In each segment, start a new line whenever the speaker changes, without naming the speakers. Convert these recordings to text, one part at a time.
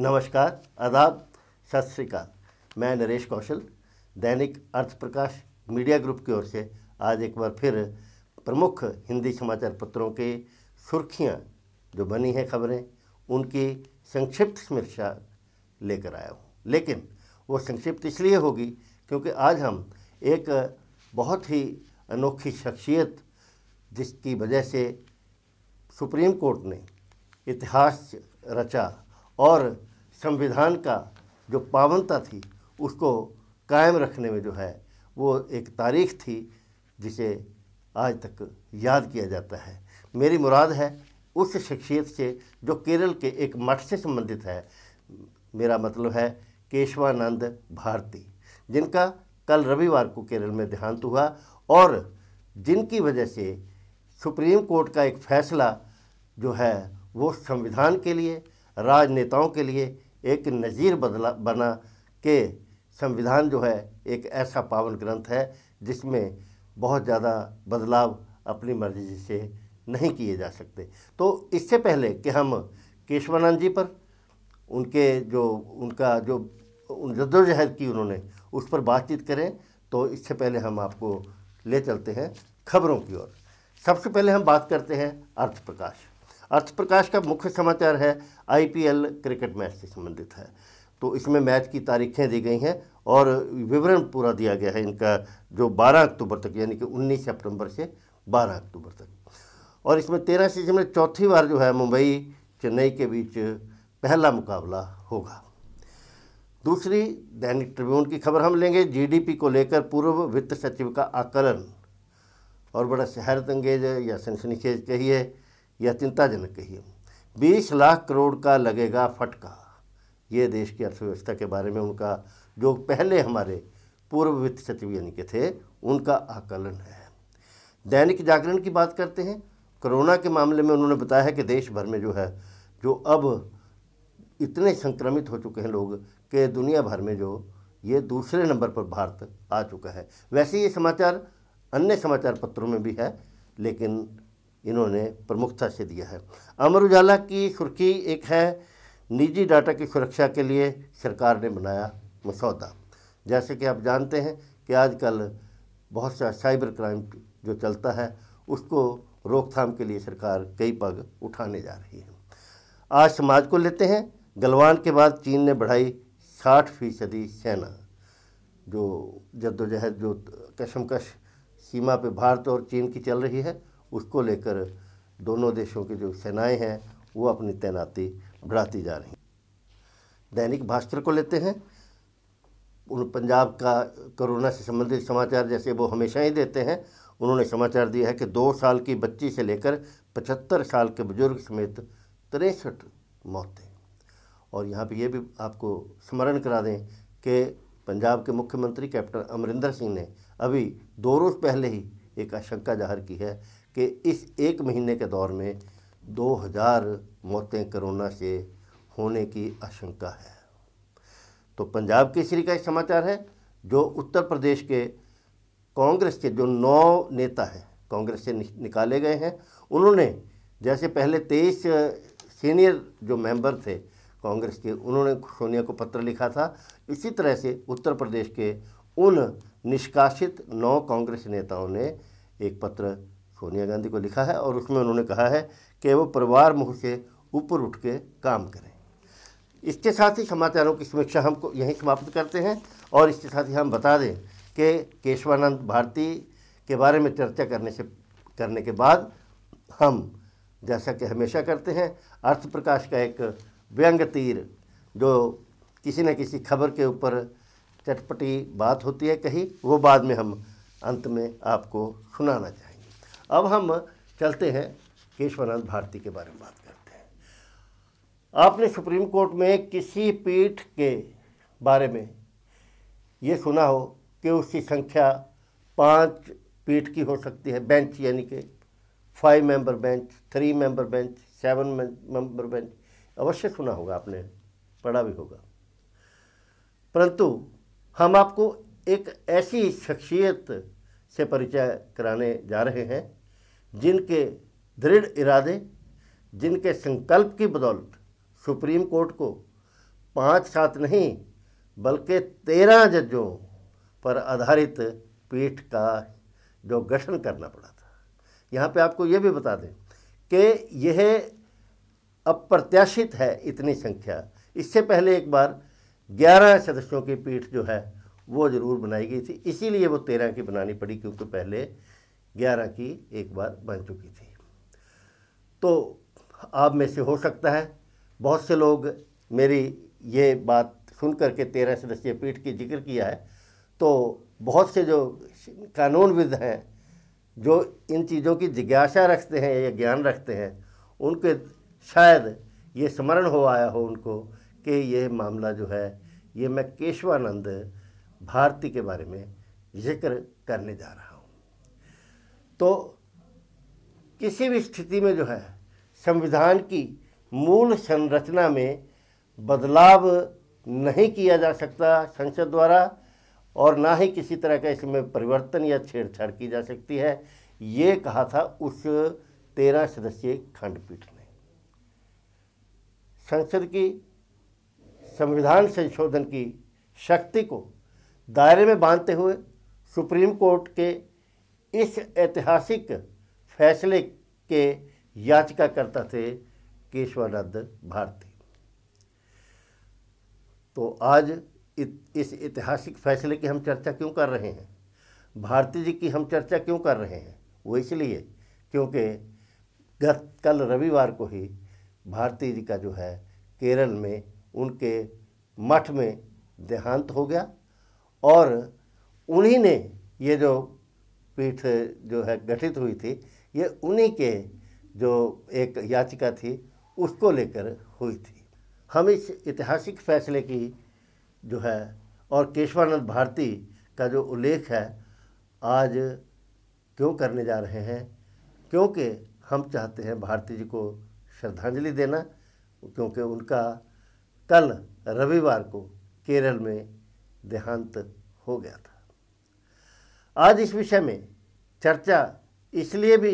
नमस्कार आदाब सत श्रीकाल मैं नरेश कौशल दैनिक अर्थ प्रकाश मीडिया ग्रुप की ओर से आज एक बार फिर प्रमुख हिंदी समाचार पत्रों के सुर्खियां जो बनी हैं खबरें उनकी संक्षिप्त समीक्षा लेकर आया हूँ लेकिन वो संक्षिप्त इसलिए होगी क्योंकि आज हम एक बहुत ही अनोखी शख्सियत जिसकी वजह से सुप्रीम कोर्ट ने इतिहास रचा और संविधान का जो पावनता थी उसको कायम रखने में जो है वो एक तारीख थी जिसे आज तक याद किया जाता है मेरी मुराद है उस शख्सियत से जो केरल के एक मठ से संबंधित है मेरा मतलब है केशवानंद भारती जिनका कल रविवार को केरल में देहांत हुआ और जिनकी वजह से सुप्रीम कोर्ट का एक फैसला जो है वो संविधान के लिए राजनेताओं के लिए एक नज़ीर बदला बना के संविधान जो है एक ऐसा पावन ग्रंथ है जिसमें बहुत ज़्यादा बदलाव अपनी मर्जी से नहीं किए जा सकते तो इससे पहले कि हम केशवानंद जी पर उनके जो उनका जो उन जद्दोजहद की उन्होंने उस पर बातचीत करें तो इससे पहले हम आपको ले चलते हैं खबरों की ओर सबसे पहले हम बात करते हैं अर्थ प्रकाश अर्थ प्रकाश का मुख्य समाचार है आईपीएल क्रिकेट मैच से संबंधित है तो इसमें मैच की तारीखें दी गई हैं और विवरण पूरा दिया गया है इनका जो 12 अक्टूबर तक यानी कि 19 सितंबर से 12 अक्टूबर तक और इसमें तेरह सीजन में चौथी बार जो है मुंबई चेन्नई के बीच पहला मुकाबला होगा दूसरी दैनिक ट्रिब्यून की खबर हम लेंगे जीडीपी को लेकर पूर्व वित्त सचिव का आकलन और बड़ा शहरत अंगेज या सनसनीखेज कहिए यह चिंताजनक कहिए बीस लाख करोड़ का लगेगा फटका ये देश की अर्थव्यवस्था के बारे में उनका जो पहले हमारे पूर्व वित्त सचिव यानी के थे उनका आकलन है दैनिक जागरण की बात करते हैं कोरोना के मामले में उन्होंने बताया है कि देश भर में जो है जो अब इतने संक्रमित हो चुके हैं लोग कि दुनिया भर में जो ये दूसरे नंबर पर भारत आ चुका है वैसे ये समाचार अन्य समाचार पत्रों में भी है लेकिन इन्होंने प्रमुखता से दिया है अमर उजाला की सुर्खी एक है निजी डाटा की सुरक्षा के लिए सरकार ने बनाया मसौदा जैसे कि आप जानते हैं कि आजकल बहुत सा साइबर क्राइम जो चलता है उसको रोकथाम के लिए सरकार कई पग उठाने जा रही है आज समाज को लेते हैं गलवान के बाद चीन ने बढ़ाई साठ फीसदी सेना जो जद्दोजहद जो कशमकश सीमा पे भारत और चीन की चल रही है उसको लेकर दोनों देशों की जो सेनाएं हैं वो अपनी तैनाती बढ़ाती जा रही दैनिक भास्कर को लेते हैं उन पंजाब का कोरोना से संबंधित समाचार जैसे वो हमेशा ही देते हैं उन्होंने समाचार दिया है कि दो साल की बच्ची से लेकर पचहत्तर साल के बुजुर्ग समेत तिरसठ मौतें और यहाँ पे ये भी आपको स्मरण करा दें कि पंजाब के मुख्यमंत्री कैप्टन अमरिंदर सिंह ने अभी दो रोज़ पहले ही एक आशंका जाहिर की है कि इस एक महीने के दौर में 2000 मौतें कोरोना से होने की आशंका है तो पंजाब केसरी का एक समाचार है जो उत्तर प्रदेश के कांग्रेस के जो नौ नेता हैं कांग्रेस से निकाले गए हैं उन्होंने जैसे पहले तेईस सीनियर जो मेंबर थे कांग्रेस के उन्होंने सोनिया को पत्र लिखा था इसी तरह से उत्तर प्रदेश के उन निष्कासित नौ कांग्रेस नेताओं ने एक पत्र सोनिया गांधी को लिखा है और उसमें उन्होंने कहा है कि वो परिवार मुख से ऊपर उठ के काम करें इसके साथ ही समाचारों की समीक्षा हम यहीं समाप्त करते हैं और इसके साथ ही हम बता दें कि केशवानंद भारती के बारे में चर्चा करने से करने के बाद हम जैसा कि हमेशा करते हैं अर्थ प्रकाश का एक व्यंग तीर जो किसी न किसी खबर के ऊपर चटपटी बात होती है कही वो बाद में हम अंत में आपको सुनाना चाहेंगे अब हम चलते हैं केशवानंद भारती के बारे में बात करते हैं आपने सुप्रीम कोर्ट में किसी पीठ के बारे में ये सुना हो कि उसकी संख्या पाँच पीठ की हो सकती है बेंच यानी कि five member bench three member bench seven member bench अवश्य सुना होगा आपने पढ़ा भी होगा परंतु हम आपको एक ऐसी शख्सियत से परिचय कराने जा रहे हैं जिनके दृढ़ इरादे जिनके संकल्प की बदौलत सुप्रीम कोर्ट को पाँच सात नहीं बल्कि तेरह जजों पर आधारित पीठ का जो गठन करना पड़ा था यहाँ पे आपको ये भी बता दें कि यह अप्रत्याशित है इतनी संख्या इससे पहले एक बार ग्यारह सदस्यों की पीठ जो है वो ज़रूर बनाई गई थी इसीलिए वो तेरह की बनानी पड़ी क्योंकि पहले ग्यारह की एक बार बन चुकी थी तो आप में से हो सकता है बहुत से लोग मेरी ये बात सुन करके तेरह सदस्यीय पीठ की जिक्र किया है तो बहुत से जो कानूनविद हैं जो इन चीज़ों की जिज्ञासा रखते हैं या ज्ञान रखते हैं उनके शायद ये स्मरण हो आया हो उनको कि यह मामला जो है ये मैं केशवानंद भारती के बारे में जिक्र करने जा रहा हूँ तो किसी भी स्थिति में जो है संविधान की मूल संरचना में बदलाव नहीं किया जा सकता संसद द्वारा और ना ही किसी तरह का इसमें परिवर्तन या छेड़छाड़ की जा सकती है ये कहा था उस तेरह सदस्यीय खंडपीठ ने संसद की संविधान संशोधन की शक्ति को दायरे में बांधते हुए सुप्रीम कोर्ट के इस ऐतिहासिक फैसले के याचिकाकर्ता थे केशवानंद भारती तो आज इस ऐतिहासिक फैसले की हम चर्चा क्यों कर रहे हैं भारती जी की हम चर्चा क्यों कर रहे हैं वो इसलिए क्योंकि गत कल रविवार को ही भारती जी का जो है केरल में उनके मठ में देहांत हो गया और उन्हीं ने ये जो पीठ जो है गठित हुई थी ये उन्हीं के जो एक याचिका थी उसको लेकर हुई थी हम इस ऐतिहासिक फैसले की जो है और केशवानंद भारती का जो उल्लेख है आज क्यों करने जा रहे हैं क्योंकि हम चाहते हैं भारती जी को श्रद्धांजलि देना क्योंकि उनका कल रविवार को केरल में देहांत हो गया था आज इस विषय में चर्चा इसलिए भी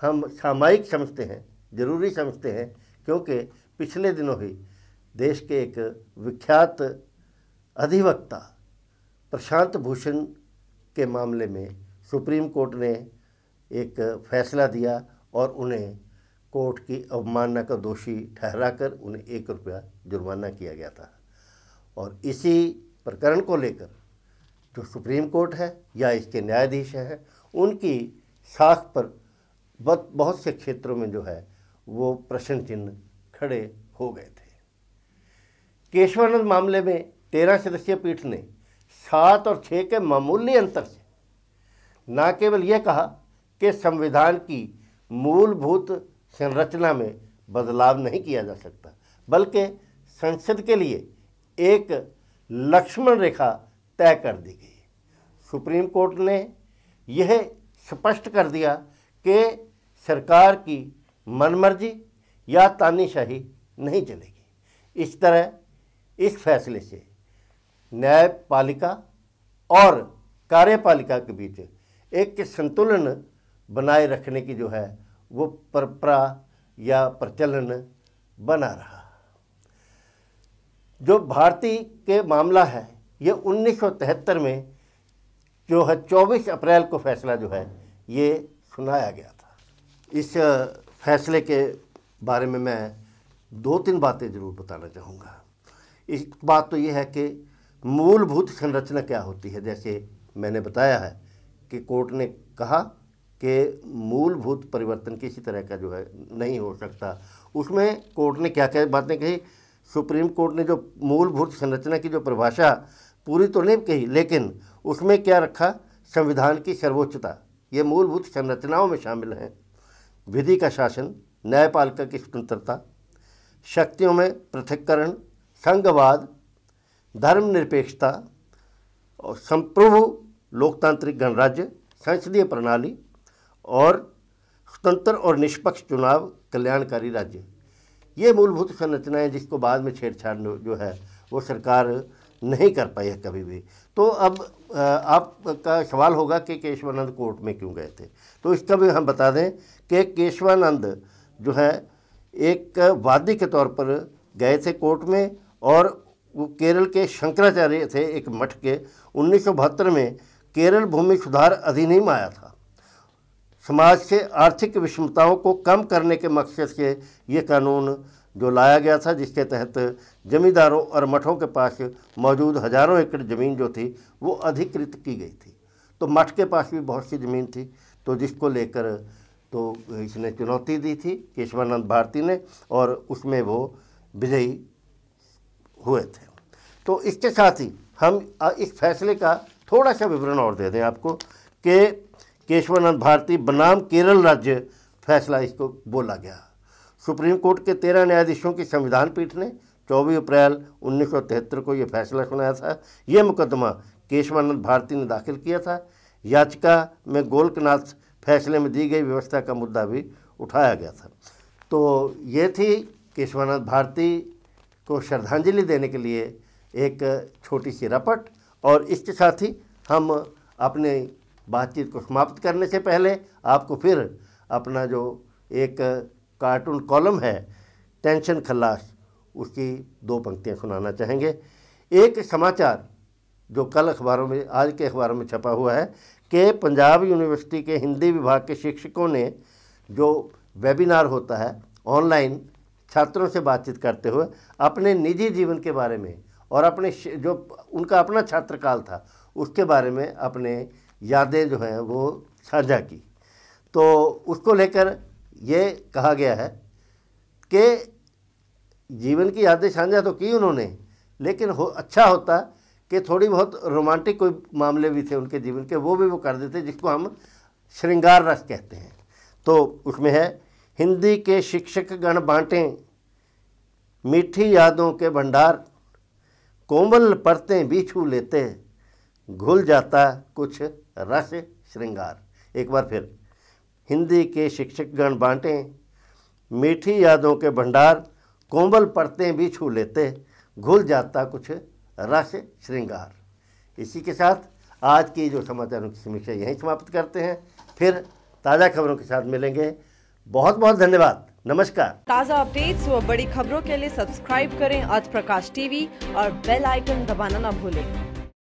हम सामायिक समझते हैं जरूरी समझते हैं क्योंकि पिछले दिनों ही देश के एक विख्यात अधिवक्ता प्रशांत भूषण के मामले में सुप्रीम कोर्ट ने एक फैसला दिया और उन्हें कोर्ट की अवमानना का दोषी ठहराकर उन्हें एक रुपया जुर्माना किया गया था और इसी प्रकरण को लेकर जो सुप्रीम कोर्ट है या इसके न्यायाधीश हैं उनकी साख पर बहुत से क्षेत्रों में जो है वो प्रश्न चिन्ह खड़े हो गए थे केशवानंद मामले में तेरह सदस्यीय पीठ ने सात और छः के मामूली अंतर से न केवल यह कहा कि संविधान की मूलभूत संरचना में बदलाव नहीं किया जा सकता बल्कि संसद के लिए एक लक्ष्मण रेखा तय कर दी गई सुप्रीम कोर्ट ने यह स्पष्ट कर दिया कि सरकार की मनमर्जी या तानीशाही नहीं चलेगी इस तरह इस फैसले से न्यायपालिका और कार्यपालिका के बीच एक संतुलन बनाए रखने की जो है वो परंपरा या प्रचलन बना रहा जो भारती के मामला है ये 1973 में जो है 24 अप्रैल को फैसला जो है ये सुनाया गया था इस फैसले के बारे में मैं दो तीन बातें ज़रूर बताना चाहूँगा इस बात तो ये है कि मूलभूत संरचना क्या होती है जैसे मैंने बताया है कि कोर्ट ने कहा कि मूलभूत परिवर्तन किसी तरह का जो है नहीं हो सकता उसमें कोर्ट ने क्या क्या बातें कही सुप्रीम कोर्ट ने जो मूलभूत संरचना की जो परिभाषा पूरी तो नहीं कही लेकिन उसमें क्या रखा संविधान की सर्वोच्चता ये मूलभूत संरचनाओं में शामिल हैं विधि का शासन न्यायपालिका की स्वतंत्रता शक्तियों में पृथककरण संघवाद धर्मनिरपेक्षता और संप्रभु लोकतांत्रिक गणराज्य संसदीय प्रणाली और स्वतंत्र और निष्पक्ष चुनाव कल्याणकारी राज्य ये मूलभूत संरचनाएं जिसको बाद में छेड़छाड़ जो है वो सरकार नहीं कर पाए कभी भी तो अब आपका सवाल होगा कि केशवानंद कोर्ट में क्यों गए थे तो इसका भी हम बता दें कि केशवानंद जो है एक वादी के तौर पर गए थे कोर्ट में और वो केरल के शंकराचार्य थे एक मठ के उन्नीस में केरल भूमि सुधार अधिनियम आया था समाज से आर्थिक विषमताओं को कम करने के मकसद से ये कानून जो लाया गया था जिसके तहत जमींदारों और मठों के पास मौजूद हज़ारों एकड़ ज़मीन जो थी वो अधिकृत की गई थी तो मठ के पास भी बहुत सी ज़मीन थी तो जिसको लेकर तो इसने चुनौती दी थी केशवानंद भारती ने और उसमें वो विजयी हुए थे तो इसके साथ ही हम इस फैसले का थोड़ा सा विवरण और दे दें आपको कि केशवानंद भारती बनाम केरल राज्य फैसला इसको बोला गया सुप्रीम कोर्ट के तेरह न्यायाधीशों की संविधान पीठ ने 24 अप्रैल 1973 को यह फैसला सुनाया था यह मुकदमा केशवानंद भारती ने दाखिल किया था याचिका में गोलकनाथ फैसले में दी गई व्यवस्था का मुद्दा भी उठाया गया था तो ये थी केशवानंद भारती को श्रद्धांजलि देने के लिए एक छोटी सी रपट और इसके साथ ही हम अपने बातचीत को समाप्त करने से पहले आपको फिर अपना जो एक कार्टून कॉलम है टेंशन खल्लास उसकी दो पंक्तियाँ सुनाना चाहेंगे एक समाचार जो कल अखबारों में आज के अखबारों में छपा हुआ है कि पंजाब यूनिवर्सिटी के हिंदी विभाग के शिक्षकों ने जो वेबिनार होता है ऑनलाइन छात्रों से बातचीत करते हुए अपने निजी जीवन के बारे में और अपने जो उनका अपना छात्रकाल था उसके बारे में अपने यादें जो हैं वो साझा की तो उसको लेकर ये कहा गया है कि जीवन की यादें साझा तो की उन्होंने लेकिन हो अच्छा होता कि थोड़ी बहुत रोमांटिक कोई मामले भी थे उनके जीवन के वो भी वो कर देते जिसको हम श्रृंगार रस कहते हैं तो उसमें है हिंदी के शिक्षक गण बांटें मीठी यादों के भंडार कोमल परतें भी छू लेते घुल जाता कुछ रस श्रृंगार एक बार फिर हिंदी के शिक्षक गण बांटे मीठी यादों के भंडार कोमल पड़ते भी छू लेते घुल जाता कुछ रस श्रृंगार इसी के साथ आज की जो समाचारों की समीक्षा यहीं समाप्त करते हैं फिर ताज़ा खबरों के साथ मिलेंगे बहुत बहुत धन्यवाद नमस्कार ताज़ा अपडेट्स व बड़ी खबरों के लिए सब्सक्राइब करें आज प्रकाश टीवी और बेल आइकन दबाना ना भूलें